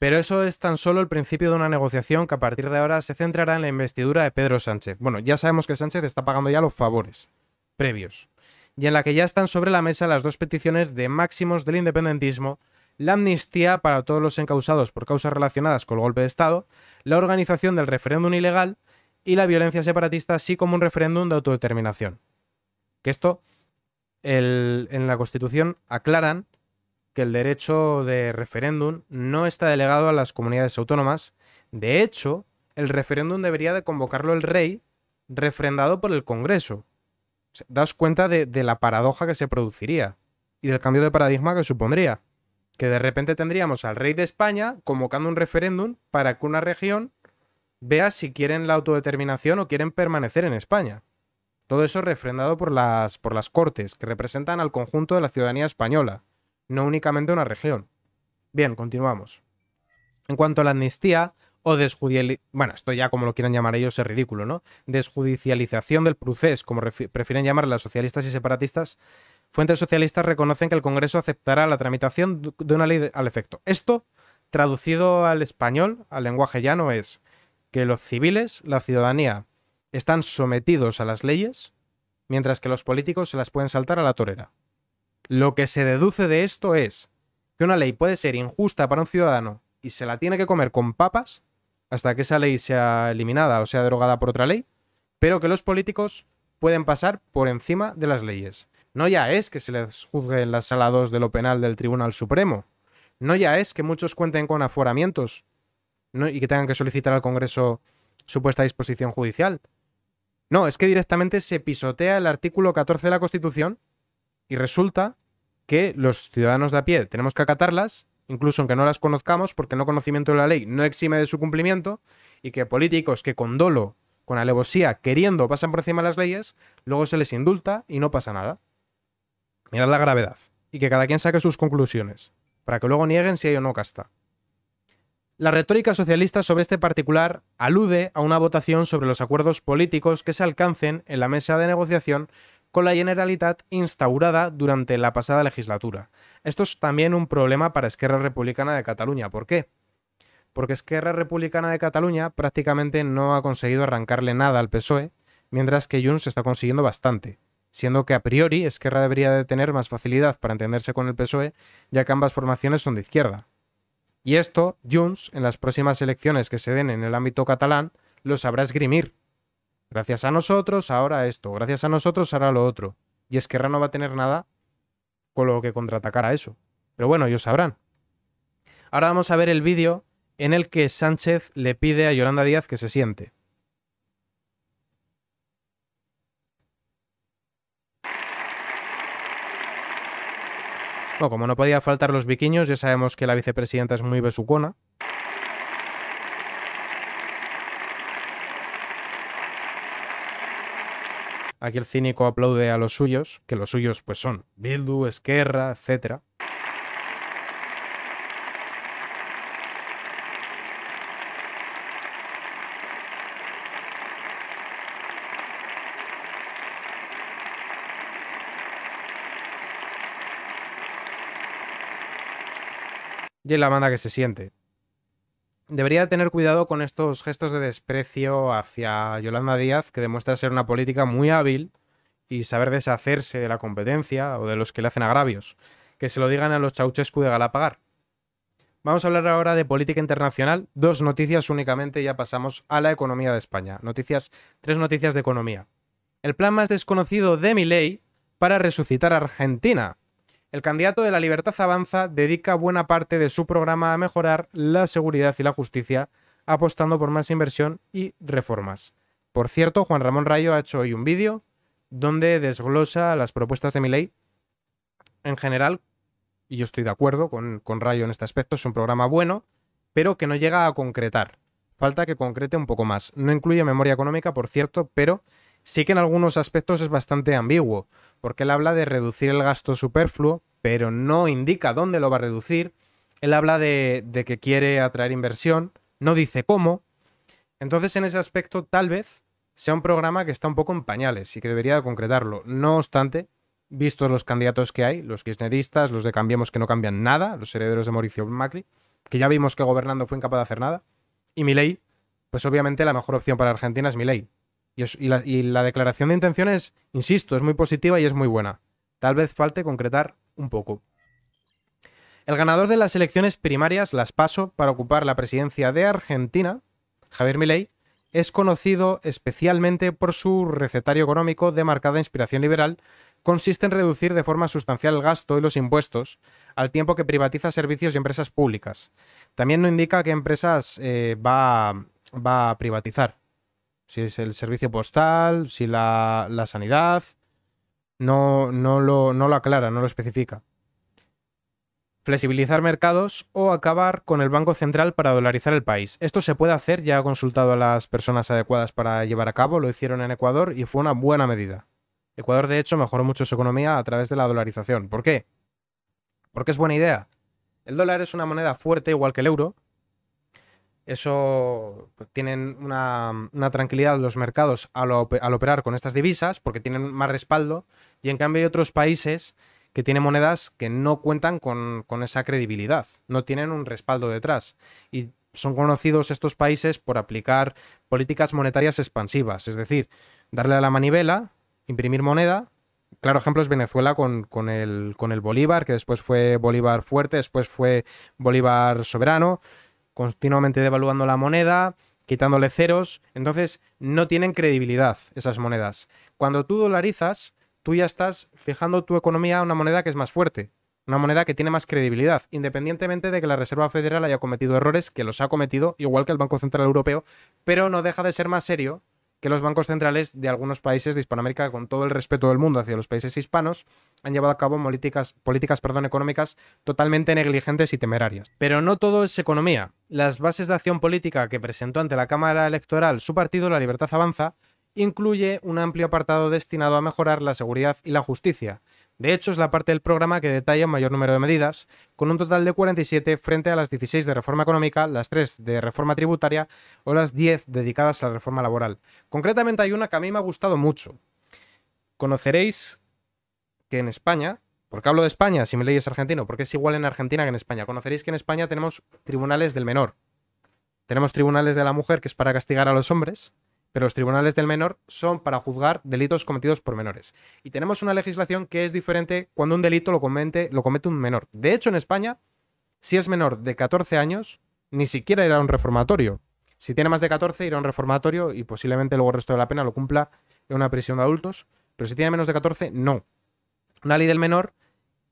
Pero eso es tan solo el principio de una negociación que a partir de ahora se centrará en la investidura de Pedro Sánchez. Bueno, ya sabemos que Sánchez está pagando ya los favores previos y en la que ya están sobre la mesa las dos peticiones de máximos del independentismo, la amnistía para todos los encausados por causas relacionadas con el golpe de Estado, la organización del referéndum ilegal y la violencia separatista, así como un referéndum de autodeterminación. Que esto el, en la Constitución aclaran que el derecho de referéndum no está delegado a las comunidades autónomas. De hecho, el referéndum debería de convocarlo el rey, refrendado por el Congreso, das daos cuenta de, la paradoja que se produciría y del cambio de paradigma que supondría. Que de repente tendríamos al rey de España convocando un referéndum para que una región vea si quieren la autodeterminación o quieren permanecer en España. Todo eso refrendado por las, por las Cortes, que representan al conjunto de la ciudadanía española, no únicamente una región. Bien, continuamos. En cuanto a la amnistía, o desjudicialización, bueno, esto ya como lo quieran llamar ellos es ridículo, ¿no? Desjudicialización del proceso, como prefieren llamar las socialistas y separatistas. Fuentes socialistas reconocen que el Congreso aceptará la tramitación de una ley al efecto. Esto, traducido al español, al lenguaje llano, es que los civiles, la ciudadanía, están sometidos a las leyes, mientras que los políticos se las pueden saltar a la torera. Lo que se deduce de esto es que una ley puede ser injusta para un ciudadano y se la tiene que comer con papas, hasta que esa ley sea eliminada o sea derogada por otra ley, pero que los políticos pueden pasar por encima de las leyes. No ya es que se les juzgue en la sala 2 de lo penal del Tribunal Supremo. No ya es que muchos cuenten con aforamientos y que tengan que solicitar al Congreso supuesta disposición judicial. No, es que directamente se pisotea el artículo 14 de la Constitución y resulta que los ciudadanos de a pie tenemos que acatarlas incluso aunque no las conozcamos, porque no conocimiento de la ley no exime de su cumplimiento, y que políticos que con dolo, con alevosía, queriendo, pasan por encima de las leyes, luego se les indulta y no pasa nada. Mirad la gravedad, y que cada quien saque sus conclusiones, para que luego nieguen si hay o no casta. La retórica socialista sobre este particular alude a una votación sobre los acuerdos políticos que se alcancen en la mesa de negociación con la Generalitat instaurada durante la pasada legislatura. Esto es también un problema para Esquerra Republicana de Cataluña. ¿Por qué? Porque Esquerra Republicana de Cataluña prácticamente no ha conseguido arrancarle nada al PSOE, mientras que Junts está consiguiendo bastante siendo que a priori Esquerra debería de tener más facilidad para entenderse con el PSOE, ya que ambas formaciones son de izquierda. Y esto, Junts, en las próximas elecciones que se den en el ámbito catalán, lo sabrá esgrimir, Gracias a nosotros, ahora esto. Gracias a nosotros, ahora lo otro. Y Esquerra no va a tener nada con lo que contraatacar a eso. Pero bueno, ellos sabrán. Ahora vamos a ver el vídeo en el que Sánchez le pide a Yolanda Díaz que se siente. como no podía faltar los viquiños, ya sabemos que la vicepresidenta es muy besucona. Aquí el cínico aplaude a los suyos, que los suyos pues son Bildu, Esquerra, etcétera. Y es la banda que se siente debería tener cuidado con estos gestos de desprecio hacia Yolanda Díaz, que demuestra ser una política muy hábil y saber deshacerse de la competencia o de los que le hacen agravios. Que se lo digan a los chauchescu de Galapagar. Vamos a hablar ahora de política internacional. Dos noticias únicamente, ya pasamos a la economía de España. Noticias, tres noticias de economía. El plan más desconocido de Milei para resucitar a Argentina. El candidato de la Libertad Avanza dedica buena parte de su programa a mejorar la seguridad y la justicia, apostando por más inversión y reformas. Por cierto, Juan Ramón Rayo ha hecho hoy un vídeo donde desglosa las propuestas de mi ley en general, y yo estoy de acuerdo con, Rayo en este aspecto, es un programa bueno, pero que no llega a concretar. Falta que concrete un poco más. No incluye memoria económica, por cierto, pero sí que en algunos aspectos es bastante ambiguo, porque él habla de reducir el gasto superfluo, pero no indica dónde lo va a reducir. Él habla de, que quiere atraer inversión, no dice cómo. Entonces, en ese aspecto, tal vez sea un programa que está un poco en pañales y que debería concretarlo. No obstante, vistos los candidatos que hay, los kirchneristas, los de Cambiemos que no cambian nada, los herederos de Mauricio Macri, que ya vimos que gobernando fue incapaz de hacer nada, y Milei, pues obviamente la mejor opción para Argentina es Milei. Y, la, declaración de intenciones, insisto, es muy positiva y es muy buena. Tal vez falte concretar un poco. El ganador de las elecciones primarias, las PASO, para ocupar la presidencia de Argentina, Javier Milei, es conocido especialmente por su recetario económico de marcada inspiración liberal, consiste en reducir de forma sustancial el gasto y los impuestos, al tiempo que privatiza servicios y empresas públicas. También no indica qué empresas eh, va a privatizar si es el servicio postal, si la, sanidad. No, no, lo, no lo aclara, no lo especifica. Flexibilizar mercados o acabar con el Banco Central para dolarizar el país. Esto se puede hacer, ya ha consultado a las personas adecuadas para llevar a cabo, lo hicieron en Ecuador y fue una buena medida. Ecuador, de hecho, mejoró mucho su economía a través de la dolarización. ¿Por qué? Porque es buena idea. El dólar es una moneda fuerte, igual que el euro, eso pues, tienen una, una tranquilidad los mercados al, operar con estas divisas porque tienen más respaldo y en cambio hay otros países que tienen monedas que no cuentan con, esa credibilidad, no tienen un respaldo detrás y son conocidos estos países por aplicar políticas monetarias expansivas, es decir, darle a la manivela, imprimir moneda claro ejemplo es Venezuela con, con, el, con el Bolívar, que después fue Bolívar fuerte, después fue Bolívar soberano, continuamente devaluando la moneda, quitándole ceros, entonces no tienen credibilidad esas monedas. Cuando tú dolarizas, tú ya estás fijando tu economía a una moneda que es más fuerte, una moneda que tiene más credibilidad, independientemente de que la Reserva Federal haya cometido errores, que los ha cometido, igual que el Banco Central Europeo, pero no deja de ser más serio que los bancos centrales de algunos países de Hispanoamérica, con todo el respeto del mundo hacia los países hispanos, han llevado a cabo políticas, políticas perdón, económicas totalmente negligentes y temerarias. Pero no todo es economía. Las bases de acción política que presentó ante la Cámara Electoral su partido, La Libertad Avanza, incluye un amplio apartado destinado a mejorar la seguridad y la justicia, de hecho, es la parte del programa que detalla un mayor número de medidas, con un total de 47 frente a las 16 de reforma económica, las 3 de reforma tributaria o las 10 dedicadas a la reforma laboral. Concretamente hay una que a mí me ha gustado mucho. Conoceréis que en España, porque hablo de España, si mi leyes es argentino, porque es igual en Argentina que en España, conoceréis que en España tenemos tribunales del menor. Tenemos tribunales de la mujer, que es para castigar a los hombres, pero los tribunales del menor son para juzgar delitos cometidos por menores. Y tenemos una legislación que es diferente cuando un delito lo, comete, lo comete un menor. De hecho, en España, si es menor de 14 años, ni siquiera irá a un reformatorio. Si tiene más de 14, irá a un reformatorio y posiblemente luego el resto de la pena lo cumpla en una prisión de adultos. Pero si tiene menos de 14, no. Una ley del menor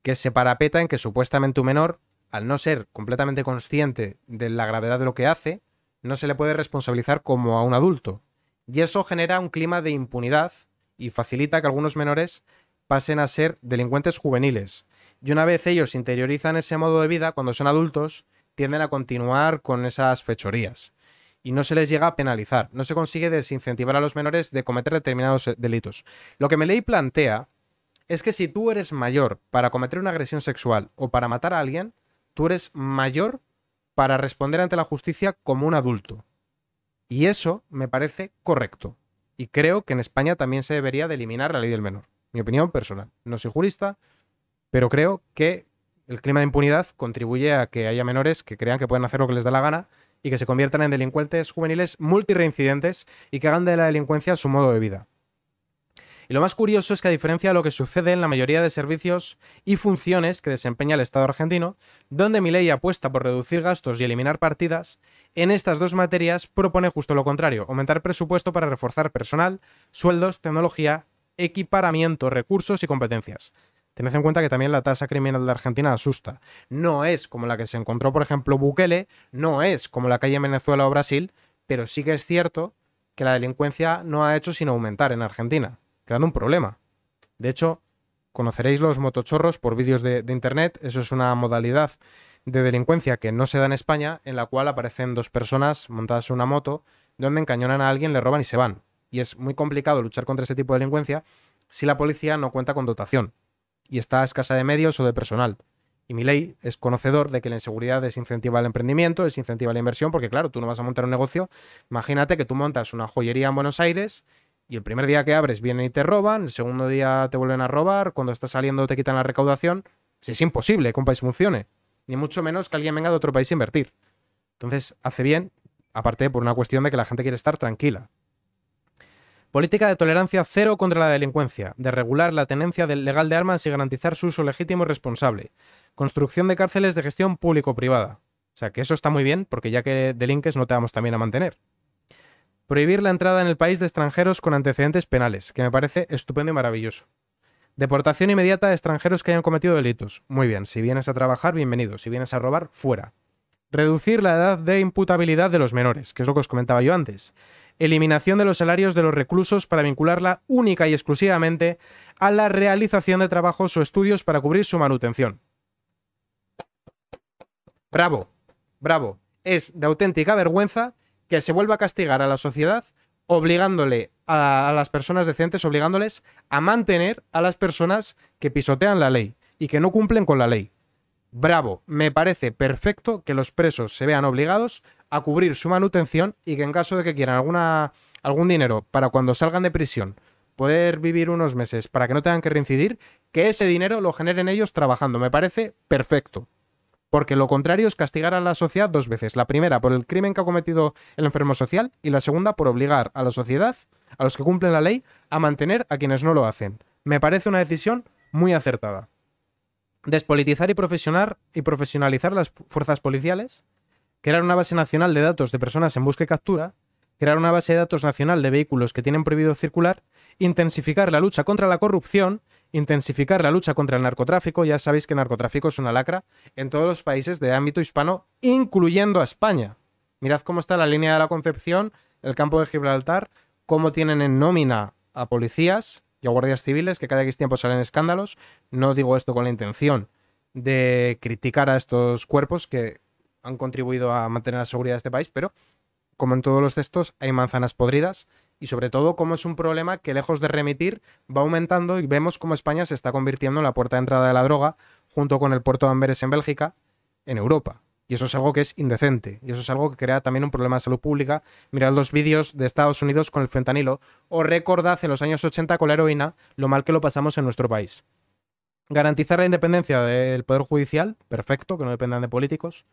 que se parapeta en que supuestamente un menor, al no ser completamente consciente de la gravedad de lo que hace, no se le puede responsabilizar como a un adulto. Y eso genera un clima de impunidad y facilita que algunos menores pasen a ser delincuentes juveniles. Y una vez ellos interiorizan ese modo de vida, cuando son adultos, tienden a continuar con esas fechorías. Y no se les llega a penalizar, no se consigue desincentivar a los menores de cometer determinados delitos. Lo que ley plantea es que si tú eres mayor para cometer una agresión sexual o para matar a alguien, tú eres mayor para responder ante la justicia como un adulto. Y eso me parece correcto. Y creo que en España también se debería de eliminar la ley del menor. Mi opinión personal. No soy jurista, pero creo que el clima de impunidad contribuye a que haya menores que crean que pueden hacer lo que les da la gana y que se conviertan en delincuentes juveniles multireincidentes y que hagan de la delincuencia su modo de vida. Y lo más curioso es que a diferencia de lo que sucede en la mayoría de servicios y funciones que desempeña el Estado argentino, donde mi ley apuesta por reducir gastos y eliminar partidas, en estas dos materias propone justo lo contrario, aumentar presupuesto para reforzar personal, sueldos, tecnología, equiparamiento, recursos y competencias. Tened en cuenta que también la tasa criminal de Argentina asusta. No es como la que se encontró, por ejemplo, Bukele, no es como la que hay en Venezuela o Brasil, pero sí que es cierto que la delincuencia no ha hecho sino aumentar en Argentina creando un problema. De hecho, conoceréis los motochorros por vídeos de, internet. Eso es una modalidad de delincuencia que no se da en España, en la cual aparecen dos personas montadas en una moto, donde encañonan a alguien, le roban y se van. Y es muy complicado luchar contra ese tipo de delincuencia si la policía no cuenta con dotación y está escasa de medios o de personal. Y mi ley es conocedor de que la inseguridad desincentiva el emprendimiento, desincentiva la inversión, porque claro, tú no vas a montar un negocio. Imagínate que tú montas una joyería en Buenos Aires y el primer día que abres vienen y te roban, el segundo día te vuelven a robar, cuando estás saliendo te quitan la recaudación. Si es imposible que un país funcione, ni mucho menos que alguien venga de otro país a invertir. Entonces, hace bien, aparte por una cuestión de que la gente quiere estar tranquila. Política de tolerancia cero contra la delincuencia, de regular la tenencia legal de armas y garantizar su uso legítimo y responsable. Construcción de cárceles de gestión público-privada. O sea, que eso está muy bien, porque ya que delinques no te vamos también a mantener. Prohibir la entrada en el país de extranjeros con antecedentes penales, que me parece estupendo y maravilloso. Deportación inmediata de extranjeros que hayan cometido delitos. Muy bien, si vienes a trabajar, bienvenido. Si vienes a robar, fuera. Reducir la edad de imputabilidad de los menores, que es lo que os comentaba yo antes. Eliminación de los salarios de los reclusos para vincularla única y exclusivamente a la realización de trabajos o estudios para cubrir su manutención. Bravo, bravo. Es de auténtica vergüenza que se vuelva a castigar a la sociedad obligándole a, las personas decentes, obligándoles a mantener a las personas que pisotean la ley y que no cumplen con la ley. Bravo, me parece perfecto que los presos se vean obligados a cubrir su manutención y que en caso de que quieran alguna, algún dinero para cuando salgan de prisión, poder vivir unos meses para que no tengan que reincidir, que ese dinero lo generen ellos trabajando. Me parece perfecto porque lo contrario es castigar a la sociedad dos veces. La primera por el crimen que ha cometido el enfermo social y la segunda por obligar a la sociedad, a los que cumplen la ley, a mantener a quienes no lo hacen. Me parece una decisión muy acertada. Despolitizar y, profesionar, y profesionalizar las fuerzas policiales, crear una base nacional de datos de personas en busca y captura, crear una base de datos nacional de vehículos que tienen prohibido circular, intensificar la lucha contra la corrupción intensificar la lucha contra el narcotráfico. Ya sabéis que el narcotráfico es una lacra en todos los países de ámbito hispano, incluyendo a España. Mirad cómo está la línea de la Concepción, el campo de Gibraltar, cómo tienen en nómina a policías y a guardias civiles, que cada X tiempo salen escándalos. No digo esto con la intención de criticar a estos cuerpos que han contribuido a mantener la seguridad de este país, pero como en todos los textos hay manzanas podridas y sobre todo cómo es un problema que lejos de remitir va aumentando y vemos cómo España se está convirtiendo en la puerta de entrada de la droga junto con el puerto de Amberes en Bélgica en Europa. Y eso es algo que es indecente. Y eso es algo que crea también un problema de salud pública. Mirad los vídeos de Estados Unidos con el fentanilo. O recordad en los años 80 con la heroína lo mal que lo pasamos en nuestro país. Garantizar la independencia del Poder Judicial, perfecto, que no dependan de políticos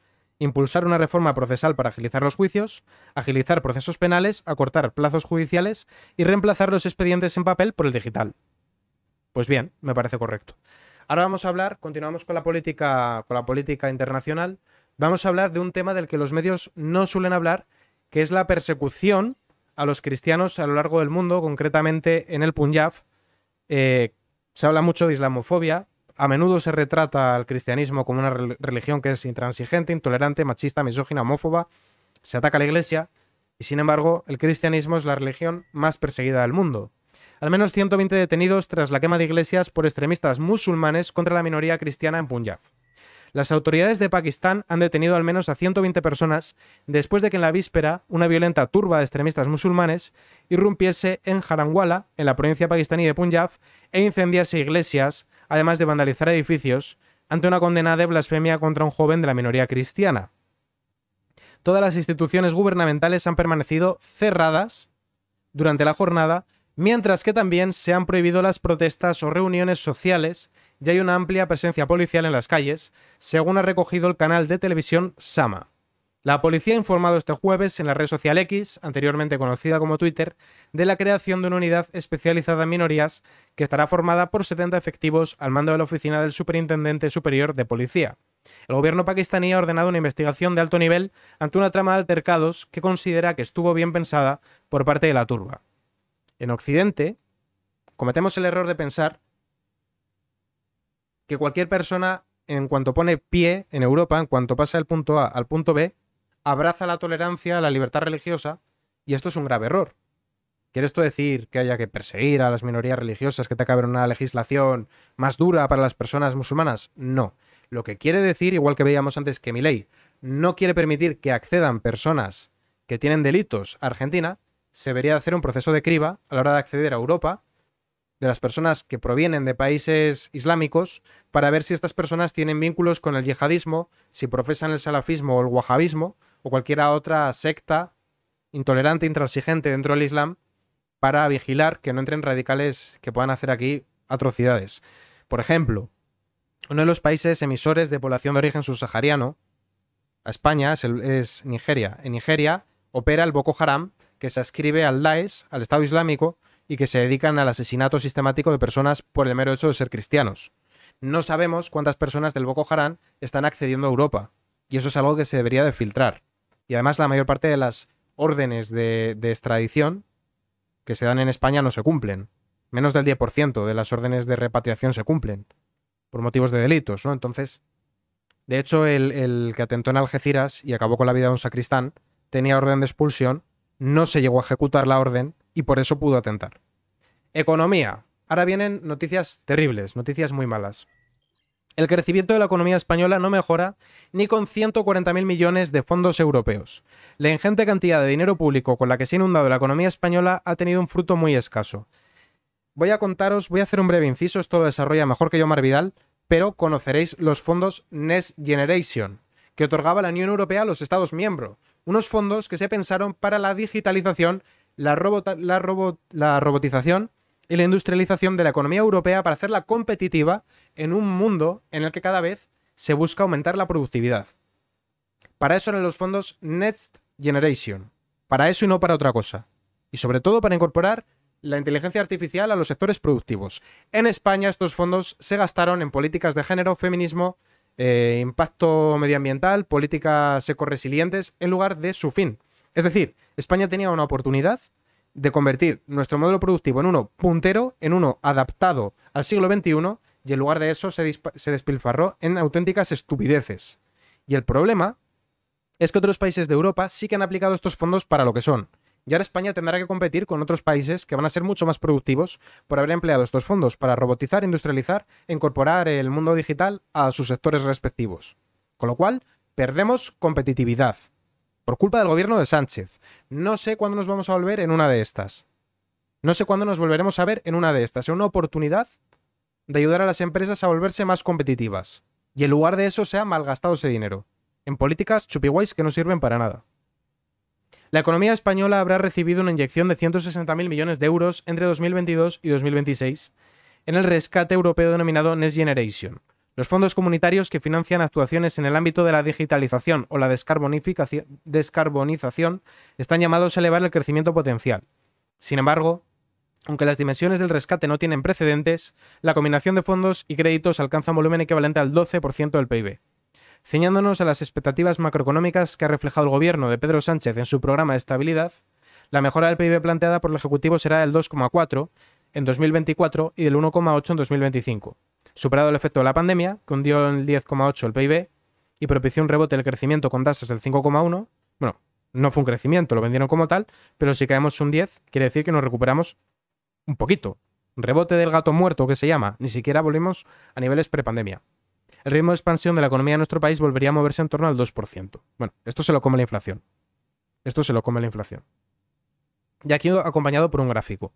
impulsar una reforma procesal para agilizar los juicios, agilizar procesos penales, acortar plazos judiciales y reemplazar los expedientes en papel por el digital. Pues bien, me parece correcto. Ahora vamos a hablar, continuamos con la política, con la política internacional, vamos a hablar de un tema del que los medios no suelen hablar, que es la persecución a los cristianos a lo largo del mundo, concretamente en el Punjab. Eh, se habla mucho de islamofobia, a menudo se retrata al cristianismo como una religión que es intransigente, intolerante, machista, misógina, homófoba. Se ataca a la iglesia y, sin embargo, el cristianismo es la religión más perseguida del mundo. Al menos 120 detenidos tras la quema de iglesias por extremistas musulmanes contra la minoría cristiana en Punjab. Las autoridades de Pakistán han detenido al menos a 120 personas después de que en la víspera una violenta turba de extremistas musulmanes irrumpiese en Haranwala, en la provincia pakistaní de Punjab, e incendiase iglesias, además de vandalizar edificios, ante una condena de blasfemia contra un joven de la minoría cristiana. Todas las instituciones gubernamentales han permanecido cerradas durante la jornada, mientras que también se han prohibido las protestas o reuniones sociales y hay una amplia presencia policial en las calles, según ha recogido el canal de televisión Sama. La policía ha informado este jueves en la red social X, anteriormente conocida como Twitter, de la creación de una unidad especializada en minorías que estará formada por 70 efectivos al mando de la oficina del Superintendente Superior de Policía. El gobierno pakistaní ha ordenado una investigación de alto nivel ante una trama de altercados que considera que estuvo bien pensada por parte de la turba. En Occidente, cometemos el error de pensar que cualquier persona, en cuanto pone pie en Europa, en cuanto pasa del punto A al punto B, abraza la tolerancia, la libertad religiosa, y esto es un grave error. ¿Quiere esto decir que haya que perseguir a las minorías religiosas, que te acabe una legislación más dura para las personas musulmanas? No. Lo que quiere decir, igual que veíamos antes que mi ley no quiere permitir que accedan personas que tienen delitos a Argentina, se debería hacer un proceso de criba a la hora de acceder a Europa de las personas que provienen de países islámicos para ver si estas personas tienen vínculos con el yihadismo, si profesan el salafismo o el wahabismo, o cualquier otra secta intolerante, intransigente dentro del Islam para vigilar que no entren radicales que puedan hacer aquí atrocidades. Por ejemplo, uno de los países emisores de población de origen subsahariano a España es, Nigeria. En Nigeria opera el Boko Haram, que se ascribe al Daesh, al Estado Islámico, y que se dedican al asesinato sistemático de personas por el mero hecho de ser cristianos. No sabemos cuántas personas del Boko Haram están accediendo a Europa, y eso es algo que se debería de filtrar. Y además la mayor parte de las órdenes de, extradición que se dan en España no se cumplen. Menos del 10% de las órdenes de repatriación se cumplen por motivos de delitos, ¿no? Entonces, de hecho, el, el, que atentó en Algeciras y acabó con la vida de un sacristán tenía orden de expulsión, no se llegó a ejecutar la orden y por eso pudo atentar. Economía. Ahora vienen noticias terribles, noticias muy malas. El crecimiento de la economía española no mejora ni con 140.000 millones de fondos europeos. La ingente cantidad de dinero público con la que se ha inundado la economía española ha tenido un fruto muy escaso. Voy a contaros, voy a hacer un breve inciso, esto lo desarrolla mejor que yo Mar Vidal, pero conoceréis los fondos Next Generation, que otorgaba la Unión Europea a los Estados miembros, unos fondos que se pensaron para la digitalización, la, la robotización y la industrialización de la economía europea para hacerla competitiva en un mundo en el que cada vez se busca aumentar la productividad. Para eso eran los fondos Next Generation, para eso y no para otra cosa, y sobre todo para incorporar la inteligencia artificial a los sectores productivos. En España estos fondos se gastaron en políticas de género, feminismo, eh, impacto medioambiental, políticas ecoresilientes, en lugar de su fin. Es decir, España tenía una oportunidad de convertir nuestro modelo productivo en uno puntero, en uno adaptado al siglo XXI, y en lugar de eso se, despilfarró en auténticas estupideces. Y el problema es que otros países de Europa sí que han aplicado estos fondos para lo que son. Y ahora España tendrá que competir con otros países que van a ser mucho más productivos por haber empleado estos fondos para robotizar, industrializar e incorporar el mundo digital a sus sectores respectivos. Con lo cual, perdemos competitividad por culpa del gobierno de Sánchez. No sé cuándo nos vamos a volver en una de estas. No sé cuándo nos volveremos a ver en una de estas. Es una oportunidad de ayudar a las empresas a volverse más competitivas. Y en lugar de eso se ha malgastado ese dinero. En políticas chupiguays que no sirven para nada. La economía española habrá recibido una inyección de 160.000 millones de euros entre 2022 y 2026 en el rescate europeo denominado Next Generation, los fondos comunitarios que financian actuaciones en el ámbito de la digitalización o la descarbonización están llamados a elevar el crecimiento potencial. Sin embargo, aunque las dimensiones del rescate no tienen precedentes, la combinación de fondos y créditos alcanza un volumen equivalente al 12% del PIB. Ceñándonos a las expectativas macroeconómicas que ha reflejado el gobierno de Pedro Sánchez en su programa de estabilidad, la mejora del PIB planteada por el Ejecutivo será del 2,4 en 2024 y del 1,8 en 2025 superado el efecto de la pandemia, que hundió en 10,8 el PIB y propició un rebote del crecimiento con tasas del 5,1, bueno, no fue un crecimiento, lo vendieron como tal, pero si caemos un 10, quiere decir que nos recuperamos un poquito. Rebote del gato muerto, que se llama, ni siquiera volvimos a niveles prepandemia. El ritmo de expansión de la economía de nuestro país volvería a moverse en torno al 2%. Bueno, esto se lo come la inflación. Esto se lo come la inflación. Y aquí acompañado por un gráfico.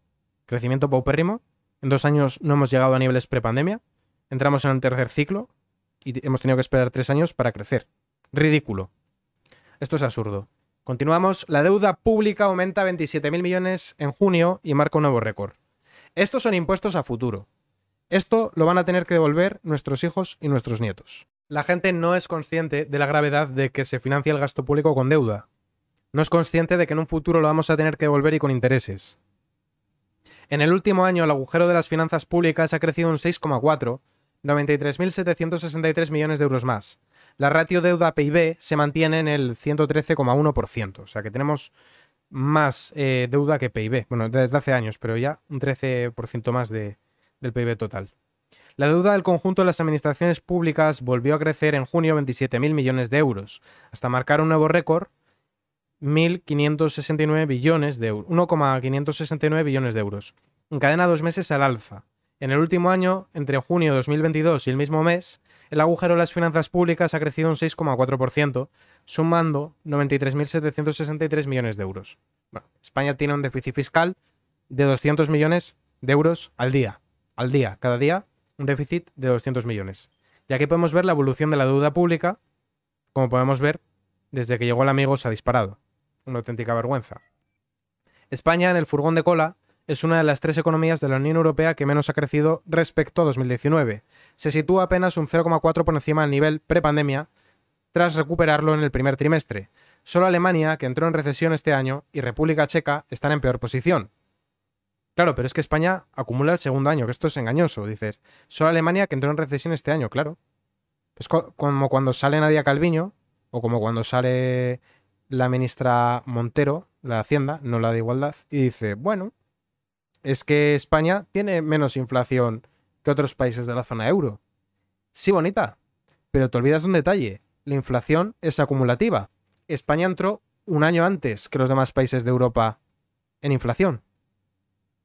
Crecimiento paupérrimo. En dos años no hemos llegado a niveles prepandemia entramos en el tercer ciclo y hemos tenido que esperar tres años para crecer. Ridículo. Esto es absurdo. Continuamos. La deuda pública aumenta 27.000 millones en junio y marca un nuevo récord. Estos son impuestos a futuro. Esto lo van a tener que devolver nuestros hijos y nuestros nietos. La gente no es consciente de la gravedad de que se financia el gasto público con deuda. No es consciente de que en un futuro lo vamos a tener que devolver y con intereses. En el último año el agujero de las finanzas públicas ha crecido un 6,4 93.763 millones de euros más. La ratio deuda-PIB se mantiene en el 113,1%, o sea que tenemos más eh, deuda que PIB, bueno, desde hace años, pero ya un 13% más del PIB total. La deuda del conjunto de las administraciones públicas volvió a crecer en junio 27.000 millones de euros, hasta marcar un nuevo récord, 1.569 billones de euros, En billones de euros. dos meses al alza, en el último año, entre junio de 2022 y el mismo mes, el agujero de las finanzas públicas ha crecido un 6,4%, sumando 93.763 millones de euros. España tiene un déficit fiscal de 200 millones de euros al día. Al día, cada día, un déficit de 200 millones. Y aquí podemos ver la evolución de la deuda pública. Como podemos ver, desde que llegó el amigo se ha disparado. Una auténtica vergüenza. España en el furgón de cola es una de las tres economías de la Unión Europea que menos ha crecido respecto a 2019. Se sitúa apenas un 0,4 por encima del nivel prepandemia, tras recuperarlo en el primer trimestre. Solo Alemania, que entró en recesión este año, y República Checa están en peor posición. Claro, pero es que España acumula el segundo año, que esto es engañoso, dices. Solo Alemania, que entró en recesión este año, claro. Es como cuando sale Nadia Calviño, o como cuando sale la ministra Montero, la de Hacienda, no la de Igualdad, y dice, bueno, es que España tiene menos inflación que otros países de la zona euro. Sí, bonita, pero te olvidas de un detalle. La inflación es acumulativa. España entró un año antes que los demás países de Europa en inflación.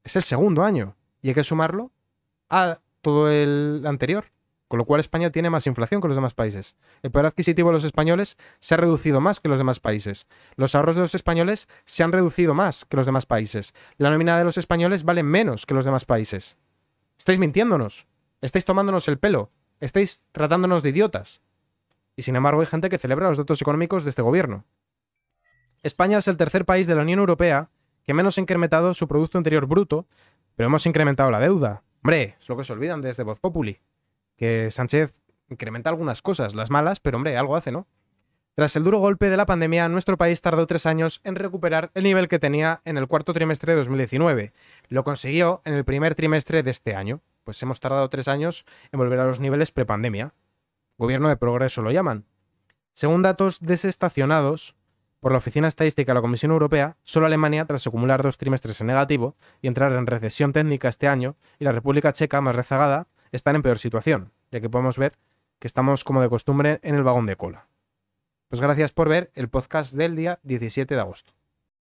Es el segundo año y hay que sumarlo a todo el anterior. Con lo cual España tiene más inflación que los demás países. El poder adquisitivo de los españoles se ha reducido más que los demás países. Los ahorros de los españoles se han reducido más que los demás países. La nómina de los españoles vale menos que los demás países. Estáis mintiéndonos. Estáis tomándonos el pelo. Estáis tratándonos de idiotas. Y sin embargo hay gente que celebra los datos económicos de este gobierno. España es el tercer país de la Unión Europea que menos ha incrementado su Producto Interior Bruto, pero hemos incrementado la deuda. Hombre, es lo que se olvidan desde este Voz Populi que Sánchez incrementa algunas cosas, las malas, pero hombre, algo hace, ¿no? Tras el duro golpe de la pandemia, nuestro país tardó tres años en recuperar el nivel que tenía en el cuarto trimestre de 2019. Lo consiguió en el primer trimestre de este año. Pues hemos tardado tres años en volver a los niveles prepandemia. Gobierno de progreso lo llaman. Según datos desestacionados por la Oficina Estadística de la Comisión Europea, solo Alemania, tras acumular dos trimestres en negativo y entrar en recesión técnica este año, y la República Checa, más rezagada, están en peor situación, ya que podemos ver que estamos como de costumbre en el vagón de cola. Pues gracias por ver el podcast del día 17 de agosto.